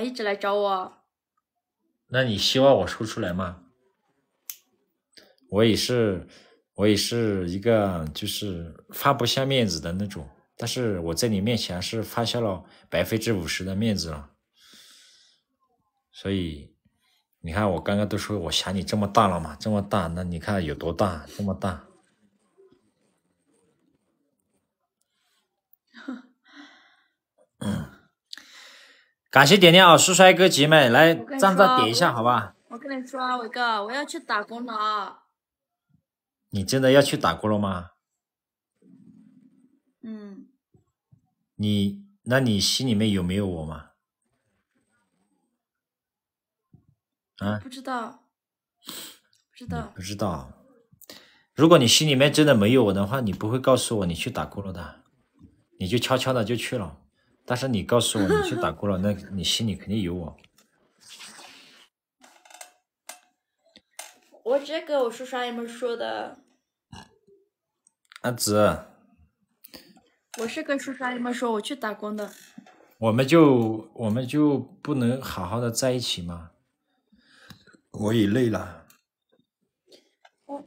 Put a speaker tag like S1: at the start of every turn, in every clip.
S1: 一直来找我，
S2: 那你希望我说出来吗？我也是，我也是一个就是放不下面子的那种，但是我在你面前是放下了百分之五十的面子了。所以你看，我刚刚都说我想你这么大了嘛，这么大，那你看有多大？这么大。感谢点亮啊，帅帅哥姐们来赞赞点一下，好吧。
S1: 我跟你说啊，伟哥，我要去打工了啊。
S2: 你真的要去打工了吗？嗯。你，那你心里面有没有我吗？啊？
S1: 不知道，不知道。
S2: 不知道。如果你心里面真的没有我的话，你不会告诉我你去打工了的，你就悄悄的就去了。但是你告诉我你去打工了，那 你心里肯定有我。
S1: 我直接跟我叔叔阿姨们说的。阿紫。我是跟叔叔阿姨们说我去打工的。
S2: 我们就我们就不能好好的在一起吗？我也累了。我。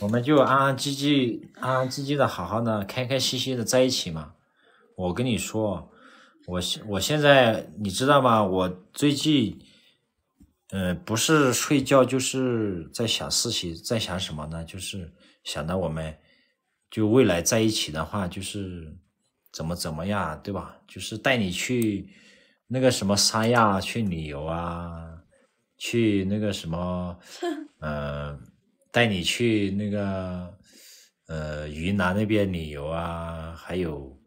S2: 我们就安安静静、安安静静的好好的、开开心心的在一起嘛。我跟你说，我现我现在你知道吗？我最近，呃，不是睡觉就是在想事情，在想什么呢？就是想到我们就未来在一起的话，就是怎么怎么样，对吧？就是带你去那个什么三亚去旅游啊，去那个什么，嗯，带你去那个呃云南那边旅游啊，还有。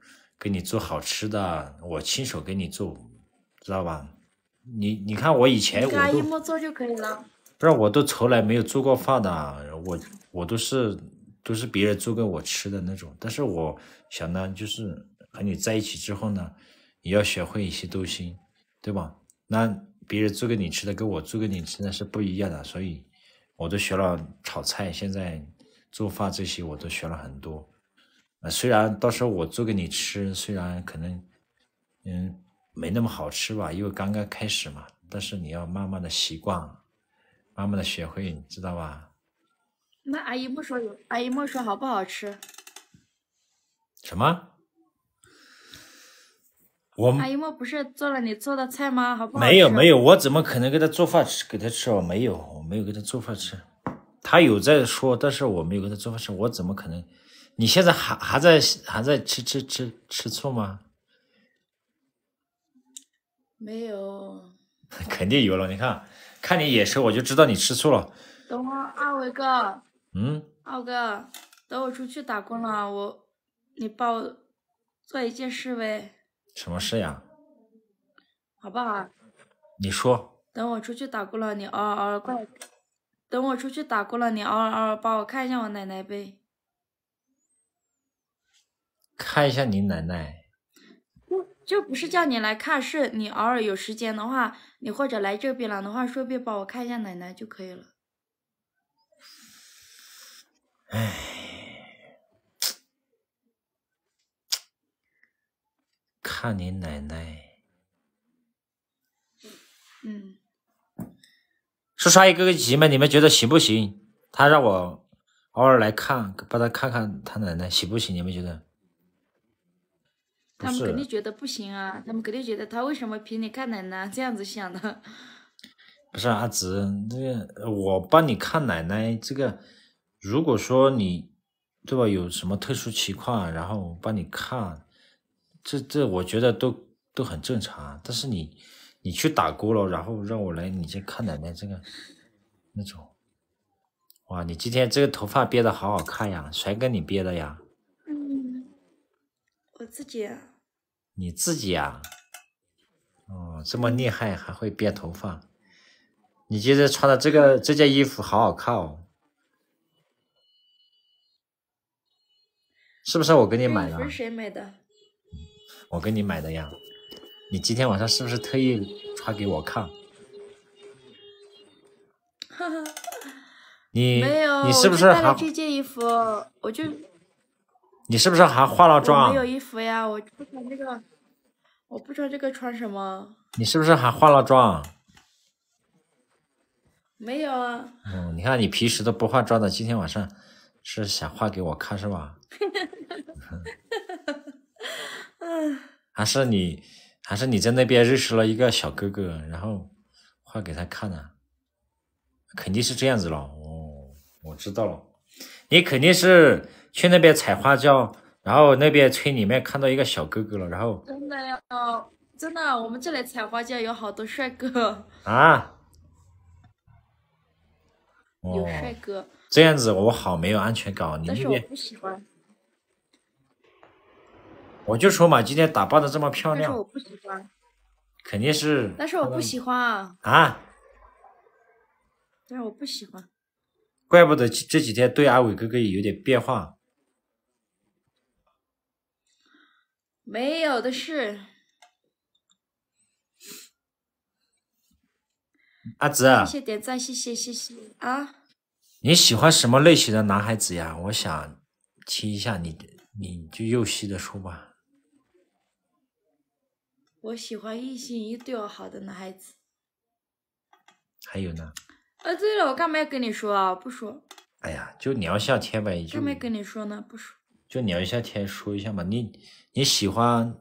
S2: 给你做好吃的，我亲手给你做，知道吧？你你看我以前我都，你干一
S1: 做就可以了。
S2: 不是，我都从来没有做过饭的，我我都是都是别人做给我吃的那种。但是我想呢，就是和你在一起之后呢，也要学会一些东西，对吧？那别人做给你吃的跟我做给你吃的是不一样的，所以我都学了炒菜，现在做饭这些我都学了很多。啊，虽然到时候我做给你吃，虽然可能，嗯，没那么好吃吧，因为刚刚开始嘛。但是你要慢慢的习惯，慢慢的学会，知道吧？
S1: 那阿姨莫说有，阿姨莫说好不好吃？
S2: 什么？我阿
S1: 姨莫不是做了你做的菜吗？好不好？没有没有，我
S2: 怎么可能给他做饭吃给他吃？我没有，我没有给他做饭吃。他有在说，但是我没有给他做饭吃，我怎么可能？你现在还还在还在吃吃吃吃醋吗？没有。肯定有了，你看看你眼神，我就知道你吃醋了。
S1: 等我阿伟哥。嗯。二伟哥，等我出去打工了，我你帮我做一件事呗。
S2: 什么事呀？好不好？你说。
S1: 等我出去打工了，你嗷嗷快。等我出去打工了，你嗷嗷帮我看一下我奶奶呗。
S2: 看一下你奶奶，
S1: 不，就不是叫你来看，是你偶尔有时间的话，你或者来这边了的话，顺便帮我看一下奶奶就可以了。哎，
S2: 看你奶奶，嗯，是刷爷哥哥急吗？你们觉得行不行？他让我偶尔来看，帮他看看他奶奶，行不行？你们觉得？
S1: 他们肯定觉得不行啊！他们肯定觉得他为什么偏你看奶奶这样子想的。
S2: 不是阿紫，这个我帮你看奶奶这个，如果说你对吧，有什么特殊情况，然后我帮你看，这这我觉得都都很正常。但是你你去打工了，然后让我来你这看奶奶这个那种，哇，你今天这个头发编的好好看呀，谁跟你编的呀？
S1: 嗯，我自己。
S2: 你自己啊，哦，这么厉害还会编头发。你今天穿的这个这件衣服好好看哦，是不是我给你买的？是
S1: 谁买的，
S2: 我给你买的呀。你今天晚上是不是特意穿给我看？你你是不是还这
S1: 件衣服，我就。
S2: 你是不是还化了妆？没
S1: 有衣服呀，我不穿这个，我不穿这个，穿什么？
S2: 你是不是还化了妆？
S1: 没有啊。
S2: 嗯，你看你平时都不化妆的，今天晚上是想化给我看是吧？还是你，还是你在那边认识了一个小哥哥，然后化给他看了，肯定是这样子了。哦，我知道了，你肯定是。去那边采花椒，然后那边村里面看到一个小哥哥了，然后
S1: 真的呀，真的，我们这里采花椒有好多帅哥啊，有帅哥，
S2: 这样子我好没有安全感。但是我不喜欢，我就说嘛，今天打扮的这么漂亮，但是
S1: 我不喜欢，
S2: 肯定是，但是我不喜欢啊，啊，
S1: 但是我不喜欢，
S2: 怪不得这几天对阿伟哥哥有点变化。
S1: 没有的事，阿紫。谢谢点赞，谢谢谢谢啊！
S2: 你喜欢什么类型的男孩子呀？我想听一下你，你就又细的说吧。
S1: 我喜欢一心一对我好的男孩子。还有呢？啊，对了，我干嘛要跟你说啊？不说。
S2: 哎呀，就聊下天呗。干嘛
S1: 没跟你说呢，不说。
S2: 就聊一下天，说一下嘛，你你喜欢，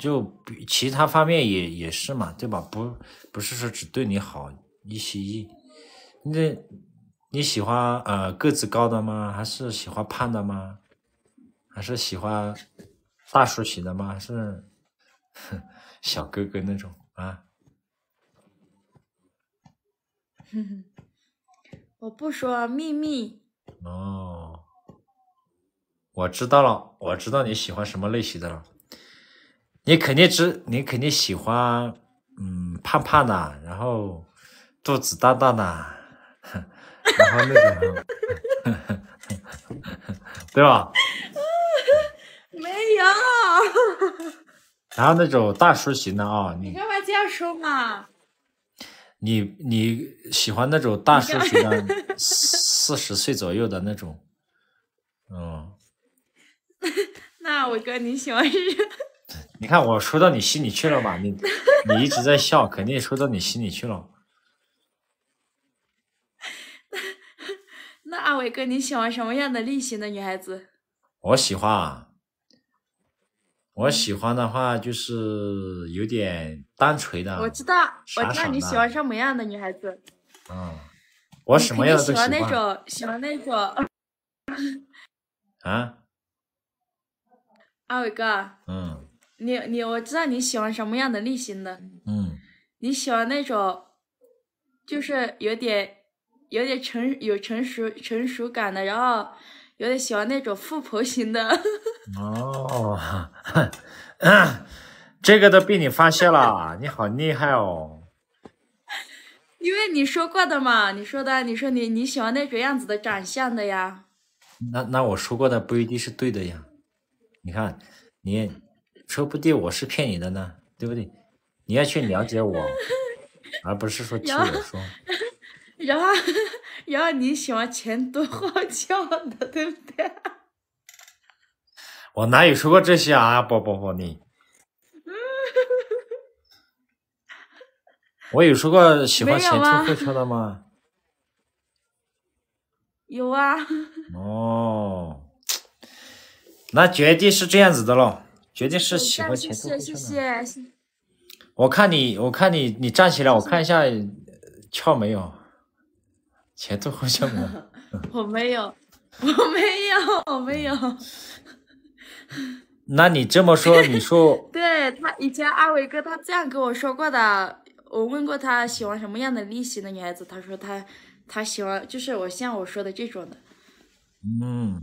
S2: 就其他方面也也是嘛，对吧？不不是说只对你好，一喜，那你喜欢呃个子高的吗？还是喜欢胖的吗？还是喜欢大叔型的吗？还是 小哥哥那种啊？
S1: 我不说秘密。
S2: 哦。我知道了，我知道你喜欢什么类型的了。你肯定知，你肯定喜欢，嗯，胖胖的，然后肚子大大的，然后那种，对吧？
S1: 没有。
S2: 然后那种大叔型的啊，你
S1: 干嘛这样说嘛？
S2: 你你喜欢那种大叔型的，四十岁左右的那种，嗯。
S1: 那伟哥你喜欢是？
S2: 你看我说到你心里去了吧？你你一直在笑，肯定说到你心里去了。
S1: 那阿伟哥你喜欢什么样的类型的女孩子？
S2: 我喜欢啊，我喜欢的话就是有点单纯的。我知道，我知道你喜欢
S1: 什么样的女孩子。
S2: 嗯，我什么样的喜欢。喜欢那种，
S1: 喜欢那种。啊？阿伟哥，嗯，你你我知道你喜欢什么样的类型的，嗯，你喜欢那种，就是有点有点成有成熟成熟感的，然后有点喜欢那种富婆型的。
S2: 哦，这个都被你发现了，你好厉害哦。
S1: 因为你说过的嘛，你说的，你说你你喜欢那种样子的长相的呀。
S2: 那那我说过的不一定是对的呀。你看，你说不定我是骗你的呢，对不对？你要去了解我，而不是说听我说。
S1: 然后，然后你喜欢前凸后翘的，对不对？
S2: 我哪有说过这些啊，宝宝宝你？我有说过喜欢前凸后翘的吗？有啊。哦。那绝对是这样子的咯，绝对是喜欢前的。谢
S1: 谢谢谢。
S2: 我看你，我看你，你站起来，我看一下翘没有，前凸后翘没有？
S1: 我没有，我没有，我没有。
S2: 那你这么说，你说？
S1: 对他以前阿伟哥他这样跟我说过的，我问过他喜欢什么样的类型的女孩子，他说他他喜欢就是我像我说的这种的。
S2: 嗯。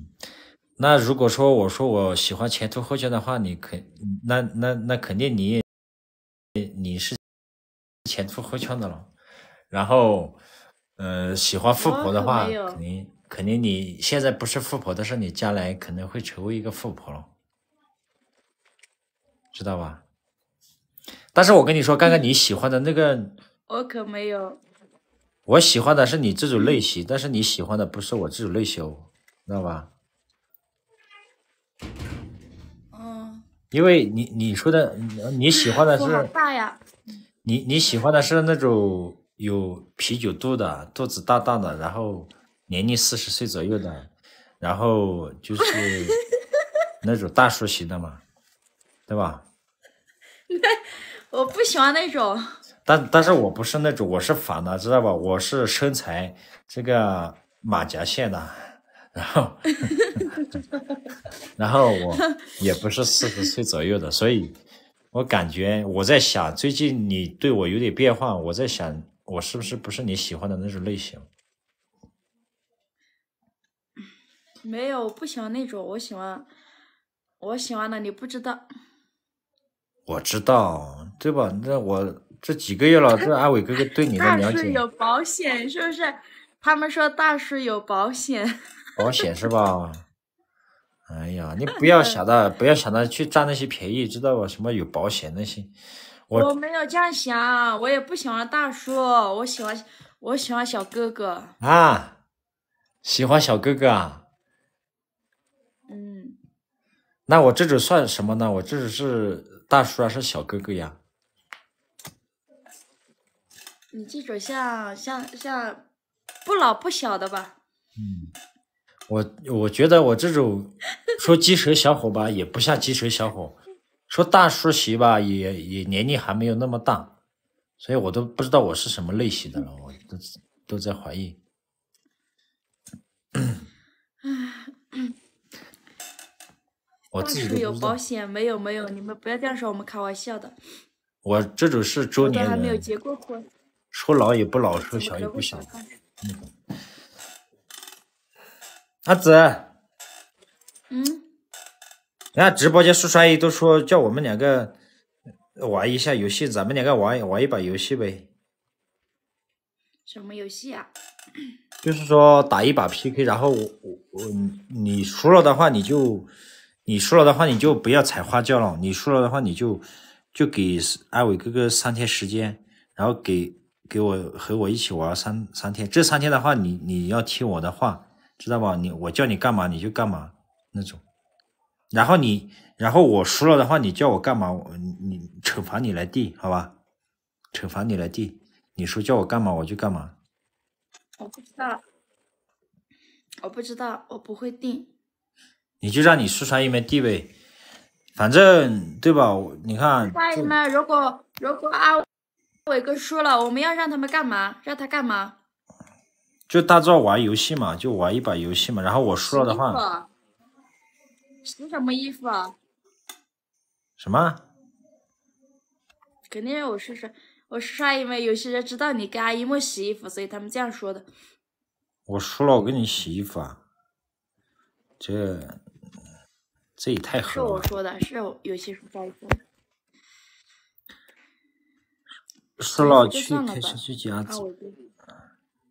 S2: 那如果说我说我喜欢前凸后翘的话，你肯那那那肯定你你是前凸后翘的了。然后，呃，喜欢富婆的话，肯定肯定你现在不是富婆，但是你将来可能会成为一个富婆了，知道吧？但是我跟你说，刚刚你喜欢的那个，
S1: 我可没有。
S2: 我喜欢的是你这种类型，但是你喜欢的不是我这种类型，知道吧？嗯，因为你你说的你喜欢的是，你你喜欢的是那种有啤酒肚的，肚子大大的，然后年龄四十岁左右的，然后就是 那种大叔型的嘛，对吧？
S1: 我不喜欢那种，
S2: 但但是我不是那种，我是反的，知道吧？我是身材这个马甲线的。然后，然后我也不是四十岁左右的，所以，我感觉我在想，最近你对我有点变化，我在想，我是不是不是你喜欢的那种类型？
S1: 没有，我不喜欢那种，我喜欢，我喜欢的你不知道。
S2: 我知道，对吧？那我这几个月了，这阿伟哥哥对你的了解。大叔有
S1: 保险，是不是？他们说大叔有保险。
S2: 保险是吧？哎呀，你不要想着，不要想着去占那些便宜，知道吧？什么有保险那些，
S1: 我我没有这样想，我也不喜欢大叔，我喜欢我喜欢小哥哥
S2: 啊，喜欢小哥哥啊，嗯，那我这种算什么呢？我这种是大叔还是小哥哥呀？
S1: 你这种像像像不老不小的吧？
S2: 嗯。我我觉得我这种说鸡舌小伙吧，也不像鸡舌小伙；说大叔型吧，也也年龄还没有那么大，所以我都不知道我是什么类型的了，我都都在怀疑。我自己有保
S1: 险，没有没有，你们不要这样说，我们开玩笑的。
S2: 我这种是中年人。还没有
S1: 结过婚。
S2: 说老也不老，说小也不小，嗯。阿紫，嗯，人家直播间叔叔阿姨都说叫我们两个玩一下游戏，咱们两个玩玩一把游戏呗。
S1: 什么游戏啊？
S2: 就是说打一把 P K，然后我我我，你输了的话，你就你输了的话，你就不要踩花轿了。你输了的话，你就就给阿伟哥哥三天时间，然后给给我和我一起玩三三天。这三天的话，你你要听我的话。知道吧？你我叫你干嘛你就干嘛那种。然后你，然后我输了的话，你叫我干嘛？我你惩罚你来定，好吧？惩罚你来定。你说叫我干嘛我就干嘛。
S1: 我不知道，我不知道，我不会定。
S2: 你就让你四川一妹定呗，反正对吧？你看，四川
S1: 一如果如果阿伟哥输了，我们要让他们干嘛？让他干嘛？
S2: 就大招玩游戏嘛，就玩一把游戏嘛，然后我输了的话，
S1: 洗什么衣服？啊？什么？肯定我试试，我试说，因为有些人知道你给阿姨洗衣服，所以他们这样说的。
S2: 我输了，我给你洗衣服啊？这这也太狠了。是我
S1: 说的，是有些人在
S2: 输了去开车去捡垃
S1: 圾。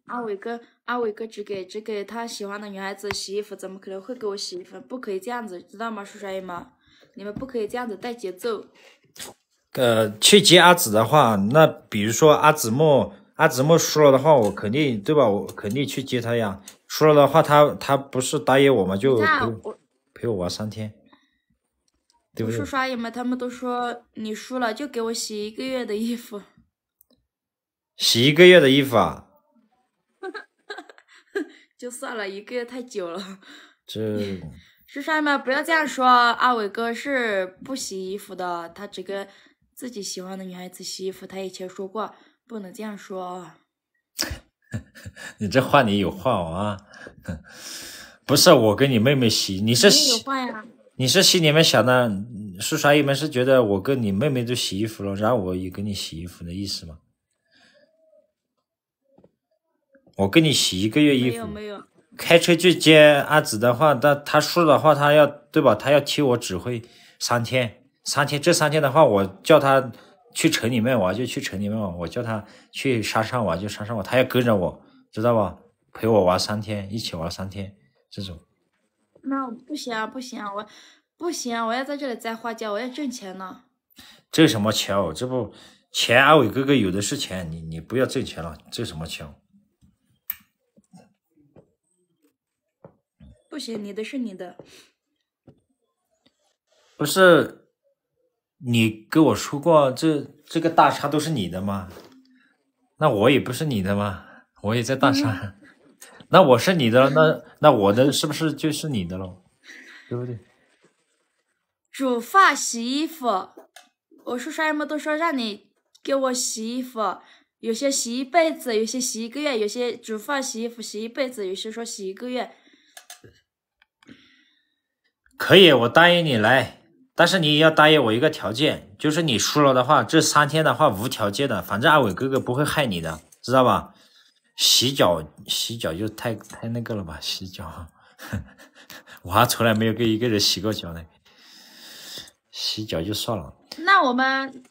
S1: 阿伟哥，阿伟哥只给只给他喜欢的女孩子洗衣服，怎么可能会给我洗衣服？不可以这样子，知道吗？叔叔阿姨们，你们不可以这样子带节奏。
S2: 呃，去接阿紫的话，那比如说阿紫墨，阿紫墨输了的话，我肯定对吧？我肯定去接他呀。输了的话，他他不是答应我吗？就陪我陪我玩三天，对不对？叔叔
S1: 阿姨们，他们都说你输了就给我洗一个月的衣服，
S2: 洗一个月的衣服啊？
S1: 就算了一个月太久了，
S2: 这
S1: 叔姨们不要这样说，阿伟哥是不洗衣服的，他只跟自己喜欢的女孩子洗衣服，他以前说过不能这样说。
S2: 你这话你有话啊？不是我跟你妹妹洗，你是你是心里面想的，叔叔阿姨们是觉得我跟你妹妹都洗衣服了，然后我也给你洗衣服的意思吗？我给你洗一个月衣服，没有没有。开车去接阿紫的话，那他说的话，他要对吧？他要替我指挥三天，三天这三天的话，我叫他去城里面玩就去城里面玩，我叫他去山上玩就山上玩，他要跟着我，知道吧？陪我玩三天，一起玩三天，这种。
S1: 那不行啊，不行啊，我不行啊！我要在这里栽花椒，我要挣钱呢。
S2: 挣什么钱哦？这不钱，阿伟哥哥有的是钱，你你不要挣钱了，挣什么钱？
S1: 不行，你的是你的，
S2: 不是？你跟我说过，这这个大厦都是你的吗？那我也不是你的吗？我也在大山，那我是你的，那那我的是不是就是你的了？对不对？
S1: 煮饭洗衣服，我说啥阿们都说让你给我洗衣服，有些洗一辈子，有些洗一个月，有些煮饭洗衣服洗一辈子，有些说洗一个月。
S2: 可以，我答应你来，但是你要答应我一个条件，就是你输了的话，这三天的话无条件的，反正阿伟哥哥不会害你的，知道吧？洗脚，洗脚就太太那个了吧？洗脚，我还从来没有给一个人洗过脚呢，洗脚就算了。
S1: 那我们。